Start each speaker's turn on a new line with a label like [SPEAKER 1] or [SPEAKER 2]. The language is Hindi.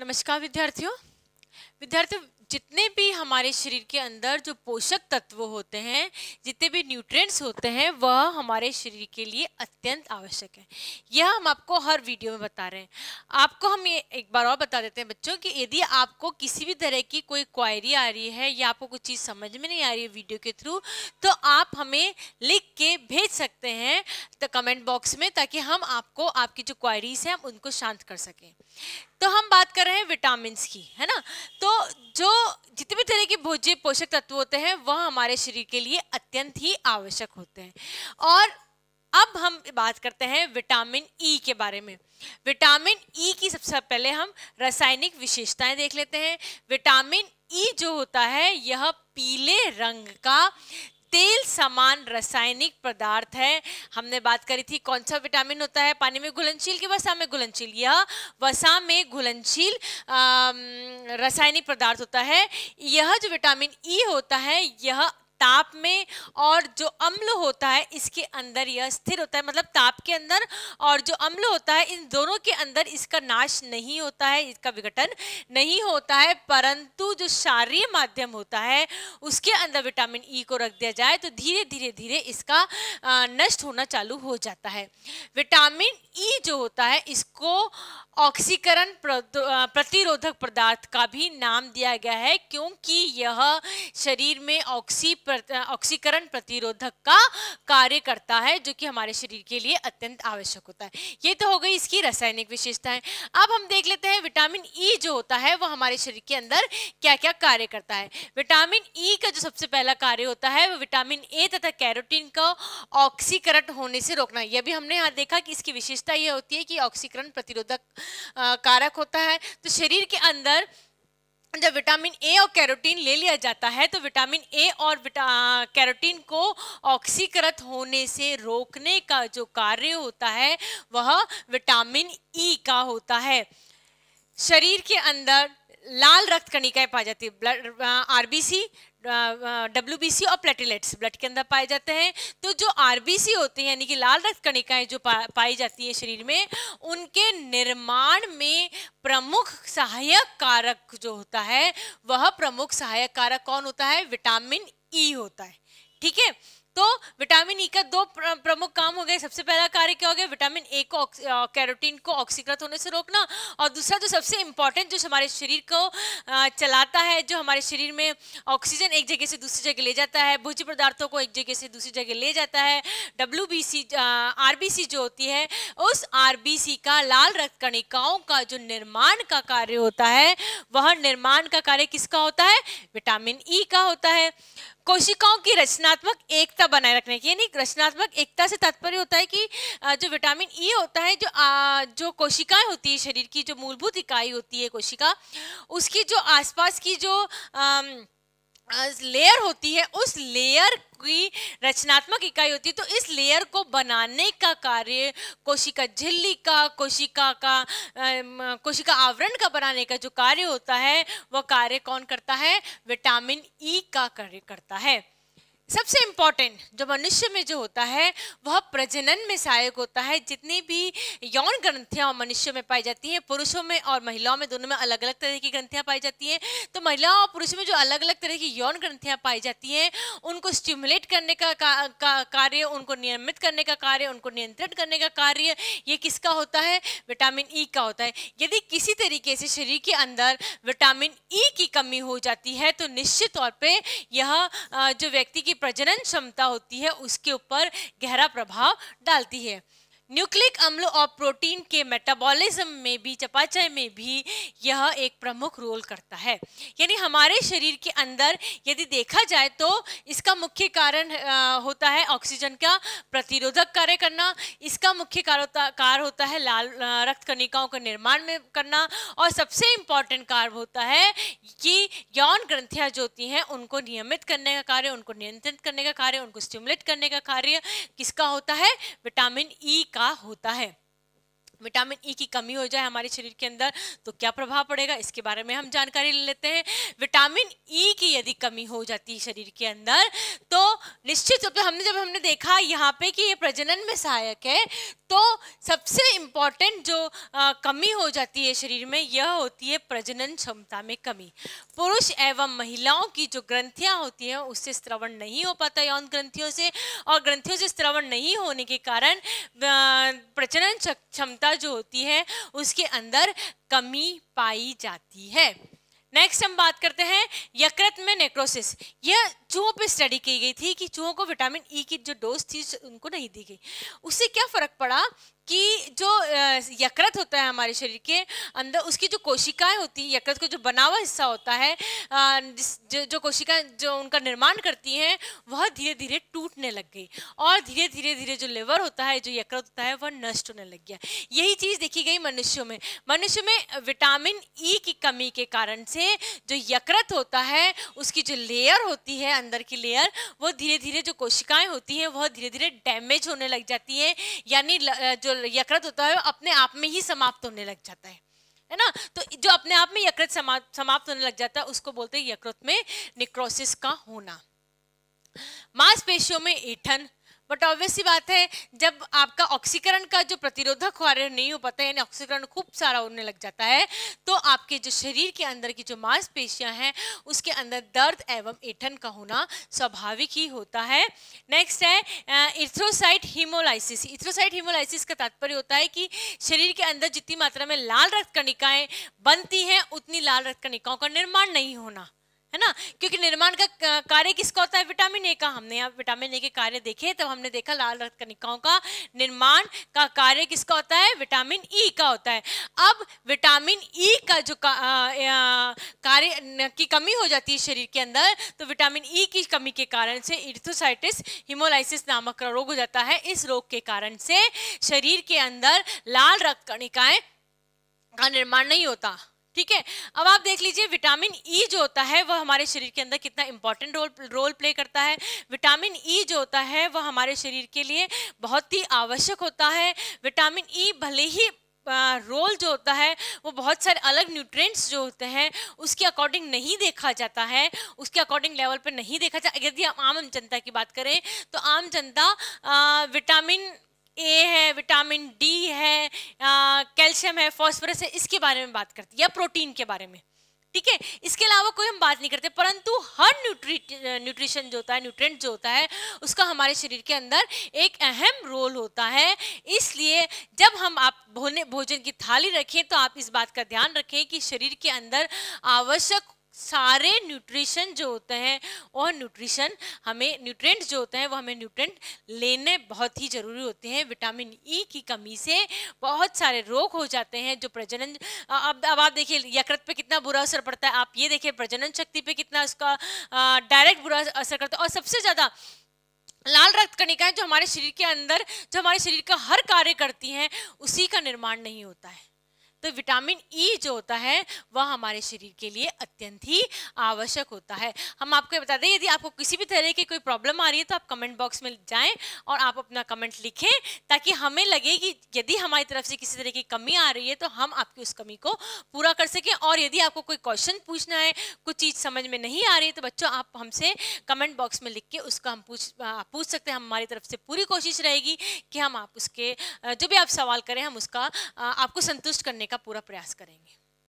[SPEAKER 1] नमस्कार विद्यार्थियों विद्यार्थियों जितने भी हमारे शरीर के अंदर जो पोषक तत्व होते हैं जितने भी न्यूट्रिएंट्स होते हैं वह हमारे शरीर के लिए अत्यंत आवश्यक है यह हम आपको हर वीडियो में बता रहे हैं आपको हम ये एक बार और बता देते हैं बच्चों कि यदि आपको किसी भी तरह की कोई क्वायरी आ रही है या आपको कुछ चीज़ समझ में नहीं आ रही है वीडियो के थ्रू तो आप हमें लिख के भेज सकते हैं तो कमेंट बॉक्स में ताकि हम आपको आपकी जो क्वायरीज़ हैं हम उनको शांत कर सकें तो हम बात कर रहे हैं विटामिन की है ना तो जो भोज्य पोषक तत्व होते हैं वह हमारे शरीर के लिए अत्यंत ही आवश्यक होते हैं और अब हम बात करते हैं विटामिन ई e के बारे में विटामिन ई e की सबसे पहले हम रासायनिक विशेषताएं देख लेते हैं विटामिन ई e जो होता है यह पीले रंग का तेल समान रासायनिक पदार्थ है हमने बात करी थी कौन सा विटामिन होता है पानी में घुलनशील कि वसा में घुलनशील यह वसा में घुलनशील रासायनिक पदार्थ होता है यह जो विटामिन ई e होता है यह ताप में और जो अम्ल होता है इसके अंदर यह स्थिर होता है मतलब ताप के अंदर और जो अम्ल होता है इन दोनों के अंदर इसका नाश नहीं होता है इसका विघटन नहीं होता है परंतु जो क्षारीय माध्यम होता है उसके अंदर विटामिन ई e को रख दिया जाए तो धीरे धीरे धीरे इसका नष्ट होना चालू हो जाता है विटामिन ई e जो होता है इसको ऑक्सीकरण प्रतिरोधक पदार्थ का भी नाम दिया गया है क्योंकि यह शरीर में ऑक्सी ऑक्सीकरण प्रतिरोधक का कार्य करता है जो कि हमारे शरीर के लिए अत्यंत आवश्यक होता है ये तो हो गई इसकी रासायनिक विशेषताएं अब हम देख लेते हैं विटामिन ई e जो होता है वो हमारे शरीर के अंदर क्या क्या कार्य करता है विटामिन ई e का जो सबसे पहला कार्य होता है वो विटामिन ए तथा कैरोटीन का ऑक्सीकरण होने से रोकना यह भी हमने यहाँ देखा कि इसकी विशेषता यह होती है कि ऑक्सीकरण प्रतिरोधक कारक होता है तो शरीर के अंदर जब विटामिन ए और कैरोटीन ले लिया जाता है तो विटामिन ए और कैरोटीन को ऑक्सीकृत होने से रोकने का जो कार्य होता है वह विटामिन ई e का होता है शरीर के अंदर लाल रक्त कणिकाएं पाई जाती है blood RBC W B C और प्लेटलेट्स ब्लड के अंदर पाए जाते हैं तो जो आर बी सी हैं यानी कि लाल रक्त कणिकाएँ जो पा, पाई जाती हैं शरीर में उनके निर्माण में प्रमुख सहायक कारक जो होता है वह प्रमुख सहायक कारक कौन होता है विटामिन ई e होता है ठीक है तो विटामिन ई e का दो प्रमुख काम हो गए सबसे पहला कार्य क्या हो गया विटामिन ए को कैरोटीन को ऑक्सीकृत होने से रोकना और दूसरा जो सबसे इम्पॉर्टेंट जो हमारे शरीर को चलाता है जो हमारे शरीर में ऑक्सीजन एक जगह से दूसरी जगह ले जाता है भोज्य पदार्थों को एक जगह से दूसरी जगह ले जाता है डब्ल्यू सी जो होती है उस आर का लाल रक्त कणिकाओं का जो निर्माण का कार्य होता है वह निर्माण का कार्य किसका होता है विटामिन ई e का होता है कोशिकाओं की रचनात्मक एकता बनाए रखने की यानी रचनात्मक एकता से तात्पर्य होता है कि जो विटामिन ई e होता है जो आ, जो कोशिकाएं होती है शरीर की जो मूलभूत इकाई होती है कोशिका उसकी जो आसपास की जो आ, लेयर होती है उस लेयर की रचनात्मक इकाई होती है तो इस लेयर को बनाने का कार्य कोशिका झिल्ली का कोशिका का कोशिका आवरण का बनाने का जो कार्य होता है वह कार्य कौन करता है विटामिन ई e का कार्य करता है सबसे इम्पॉर्टेंट जो मनुष्य में जो होता है वह प्रजनन में सहायक होता है जितनी भी यौन ग्रंथियाँ मनुष्य में पाई जाती हैं पुरुषों में और महिलाओं में दोनों में अलग अलग तरह की ग्रंथियाँ पाई जाती हैं तो महिलाओं और पुरुषों में जो अलग अलग तरह की यौन ग्रंथियाँ पाई जाती हैं उनको स्टिमुलेट करने का, का, का कार्य उनको नियमित करने का कार्य उनको नियंत्रित करने का कार्य ये किसका होता है विटामिन ई e का होता है यदि किसी तरीके से शरीर के अंदर विटामिन ई e की कमी हो जाती है तो निश्चित तौर पर यह जो व्यक्ति की प्रजनन क्षमता होती है उसके ऊपर गहरा प्रभाव डालती है न्यूक्लिक अम्ल और प्रोटीन के मेटाबॉलिज्म में भी चपाचय में भी यह एक प्रमुख रोल करता है यानी हमारे शरीर के अंदर यदि देखा जाए तो इसका मुख्य कारण होता है ऑक्सीजन का प्रतिरोधक कार्य करना इसका मुख्य कार होता है लाल रक्त कणिकाओं का निर्माण में करना और सबसे इम्पॉर्टेंट कार्य होता है कि यौन ग्रंथियाँ जो होती हैं उनको नियमित करने का कार्य उनको नियंत्रित करने का कार्य उनको स्टिमुलेट करने का कार्य किसका होता है विटामिन ई e का होता है विटामिन ई e की कमी हो जाए हमारे शरीर के अंदर तो क्या प्रभाव पड़ेगा इसके बारे में हम जानकारी ले लेते हैं विटामिन ई e की यदि कमी हो जाती है शरीर के अंदर तो निश्चित रूप से हमने जब हमने देखा यहाँ पे कि ये प्रजनन में सहायक है तो सबसे इम्पॉर्टेंट जो आ, कमी हो जाती है शरीर में यह होती है प्रजनन क्षमता में कमी पुरुष एवं महिलाओं की जो ग्रंथियाँ होती हैं उससे श्रवण नहीं हो पाता यौन ग्रंथियों से और ग्रंथियों से श्रवण नहीं होने के कारण प्रजनन क्षमता क्षमता जो होती है उसके अंदर कमी पाई जाती है नेक्स्ट हम बात करते हैं यकृत में नेक्रोसिस यह चूहों पे स्टडी की गई थी कि चूहों को विटामिन ई e की जो डोज थी उनको नहीं दी गई उससे क्या फ़र्क पड़ा कि जो यकृत होता है हमारे शरीर के अंदर उसकी जो कोशिकाएं होती हैं यकृत का जो बना हुआ हिस्सा होता है जो, जो कोशिकाएं जो उनका निर्माण करती हैं वह धीरे धीरे टूटने लग गई और धीरे धीरे धीरे जो लिवर होता है जो यकृत होता है वह नष्ट होने लग गया यही चीज़ देखी गई मनुष्यों में मनुष्य में विटामिन ई की कमी के कारण से जो यकृत होता है उसकी जो लेयर होती है अंदर की लेयर वो धीरे धीरे जो कोशिकाएं होती हैं वह धीरे धीरे डैमेज होने लग जाती हैं यानी जो यकृत होता है अपने आप में ही समाप्त होने लग जाता है है ना तो जो अपने आप में यकृत समाप्त समाप्त होने लग जाता है उसको बोलते हैं यकृत में निक्रोसिस का होना मांसपेशियों में ईठन बट ऑब्वियस सी बात है जब आपका ऑक्सीकरण का जो प्रतिरोधक कार्य नहीं हो पाता है यानी ऑक्सीकरण खूब सारा होने लग जाता है तो आपके जो शरीर के अंदर की जो मांसपेशियां हैं उसके अंदर दर्द एवं ऐठन का होना स्वाभाविक ही होता है नेक्स्ट है इथ्रोसाइट हीमोलाइसिस इथ्रोसाइट हीमोलाइसिस का तात्पर्य होता है कि शरीर के अंदर जितनी मात्रा में लाल रक्त कणिकाएँ बनती हैं उतनी लाल रक्त कणिकाओं का निर्माण नहीं होना है ना क्योंकि निर्माण का कार्य किसका होता है विटामिन ए का हमने यहाँ विटामिन ए के कार्य देखे तो हमने देखा लाल रक्त कनिकाओं का निर्माण का कार्य किसका होता है विटामिन ई e का होता है अब विटामिन ई e का जो कार्य की कमी हो जाती है शरीर के अंदर तो विटामिन ई e की कमी के कारण से इर्थोसाइटिस हिमोलाइसिस नामक रोग हो जाता है इस रोग के कारण से शरीर के अंदर लाल रक्त कणिकाएं का निर्माण नहीं होता ठीक है अब आप देख लीजिए विटामिन ई e जो होता है वह हमारे शरीर के अंदर कितना इंपॉर्टेंट रोल रोल प्ले करता है विटामिन ई e जो होता है वह हमारे शरीर के लिए बहुत ही आवश्यक होता है विटामिन ई e भले ही रोल जो होता है वो बहुत सारे अलग न्यूट्रिएंट्स जो होते हैं उसके अकॉर्डिंग नहीं देखा जाता है उसके अकॉर्डिंग लेवल पर नहीं देखा जाता यदि हम आम जनता की बात करें तो आम जनता विटामिन ए है विटामिन डी है कैल्शियम है फॉस्फोरस है इसके बारे में बात करते हैं या प्रोटीन के बारे में ठीक है इसके अलावा कोई हम बात नहीं करते परंतु हर न्यूट्री न्यूट्रिशन जो होता है न्यूट्रेंट जो होता है उसका हमारे शरीर के अंदर एक अहम रोल होता है इसलिए जब हम आप भोने भोजन की थाली रखें तो आप इस बात का ध्यान रखें कि शरीर के अंदर आवश्यक सारे न्यूट्रिशन जो होते हैं और न्यूट्रिशन हमें न्यूट्रेंट जो होते हैं वो हमें न्यूट्रेंट लेने बहुत ही ज़रूरी होते हैं विटामिन ई e की कमी से बहुत सारे रोग हो जाते हैं जो प्रजनन अब अब आप देखिए यकृत पे कितना बुरा असर पड़ता है आप ये देखिए प्रजनन शक्ति पे कितना उसका डायरेक्ट बुरा असर करता है और सबसे ज़्यादा लाल रक्त कणिकाएँ जो हमारे शरीर के अंदर जो हमारे शरीर का हर कार्य करती हैं उसी का निर्माण नहीं होता है तो विटामिन ई e जो होता है वह हमारे शरीर के लिए अत्यंत ही आवश्यक होता है हम आपको बता दें यदि आपको किसी भी तरह की कोई प्रॉब्लम आ रही है तो आप कमेंट बॉक्स में जाएं और आप अपना कमेंट लिखें ताकि हमें लगे कि यदि हमारी तरफ से किसी तरह की कमी आ रही है तो हम आपकी उस कमी को पूरा कर सकें और यदि आपको कोई क्वेश्चन पूछना है कुछ चीज़ समझ में नहीं आ रही है तो बच्चों आप हमसे कमेंट बॉक्स में लिख के उसका हम पूछ आप पूछ सकते हैं हमारी तरफ से पूरी कोशिश रहेगी कि हम आप उसके जो भी आप सवाल करें हम उसका आपको संतुष्ट करने का पूरा प्रयास करेंगे